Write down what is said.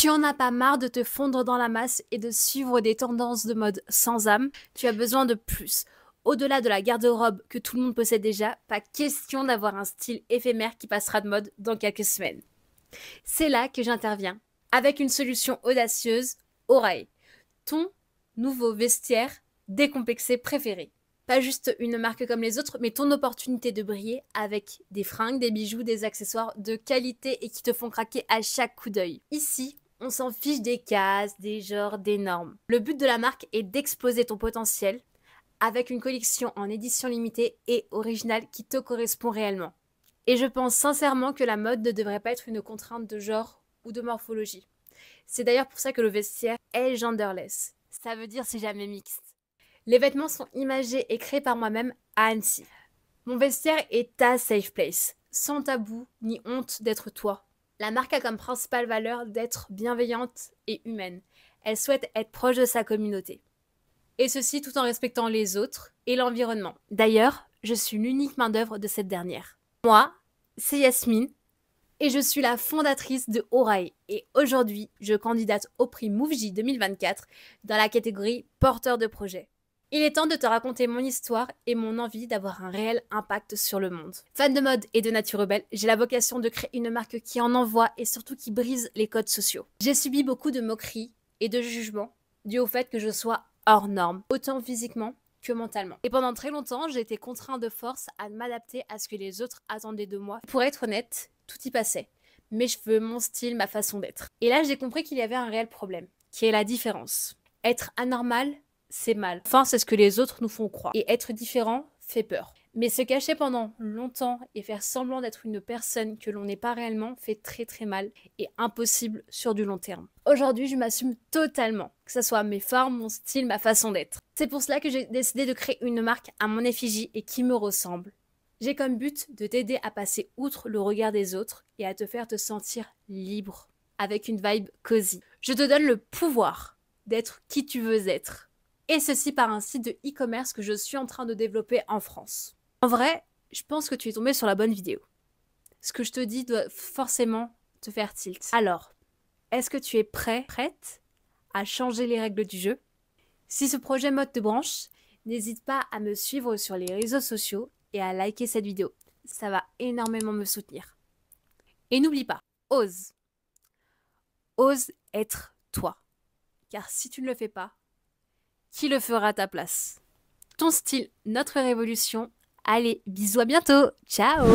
Tu en as pas marre de te fondre dans la masse et de suivre des tendances de mode sans âme. Tu as besoin de plus. Au-delà de la garde-robe que tout le monde possède déjà, pas question d'avoir un style éphémère qui passera de mode dans quelques semaines. C'est là que j'interviens, avec une solution audacieuse, Oreille, ton nouveau vestiaire décomplexé préféré. Pas juste une marque comme les autres, mais ton opportunité de briller avec des fringues, des bijoux, des accessoires de qualité et qui te font craquer à chaque coup d'œil. Ici, on s'en fiche des cases, des genres, des normes. Le but de la marque est d'exposer ton potentiel avec une collection en édition limitée et originale qui te correspond réellement. Et je pense sincèrement que la mode ne devrait pas être une contrainte de genre ou de morphologie. C'est d'ailleurs pour ça que le vestiaire est genderless. Ça veut dire c'est jamais mixte. Les vêtements sont imagés et créés par moi-même à Annecy. Mon vestiaire est ta safe place, sans tabou ni honte d'être toi. La marque a comme principale valeur d'être bienveillante et humaine. Elle souhaite être proche de sa communauté. Et ceci tout en respectant les autres et l'environnement. D'ailleurs, je suis l'unique main-d'œuvre de cette dernière. Moi, c'est Yasmine et je suis la fondatrice de Orae. Et aujourd'hui, je candidate au prix Mouvji 2024 dans la catégorie porteur de projet. Il est temps de te raconter mon histoire et mon envie d'avoir un réel impact sur le monde. Fan de mode et de nature rebelle, j'ai la vocation de créer une marque qui en envoie et surtout qui brise les codes sociaux. J'ai subi beaucoup de moqueries et de jugements dû au fait que je sois hors norme, autant physiquement que mentalement. Et pendant très longtemps, j'ai été contraint de force à m'adapter à ce que les autres attendaient de moi. Pour être honnête, tout y passait. Mes cheveux, mon style, ma façon d'être. Et là, j'ai compris qu'il y avait un réel problème, qui est la différence. Être anormal c'est mal. Enfin, c'est ce que les autres nous font croire. Et être différent fait peur. Mais se cacher pendant longtemps et faire semblant d'être une personne que l'on n'est pas réellement fait très très mal et impossible sur du long terme. Aujourd'hui, je m'assume totalement, que ce soit mes formes, mon style, ma façon d'être. C'est pour cela que j'ai décidé de créer une marque à mon effigie et qui me ressemble. J'ai comme but de t'aider à passer outre le regard des autres et à te faire te sentir libre, avec une vibe cosy. Je te donne le pouvoir d'être qui tu veux être et ceci par un site de e-commerce que je suis en train de développer en France. En vrai, je pense que tu es tombé sur la bonne vidéo. Ce que je te dis doit forcément te faire tilt. Alors, est-ce que tu es prêt, prête à changer les règles du jeu Si ce projet mode te branche, n'hésite pas à me suivre sur les réseaux sociaux et à liker cette vidéo. Ça va énormément me soutenir. Et n'oublie pas, ose. Ose être toi. Car si tu ne le fais pas, qui le fera à ta place. Ton style, notre révolution. Allez, bisous à bientôt. Ciao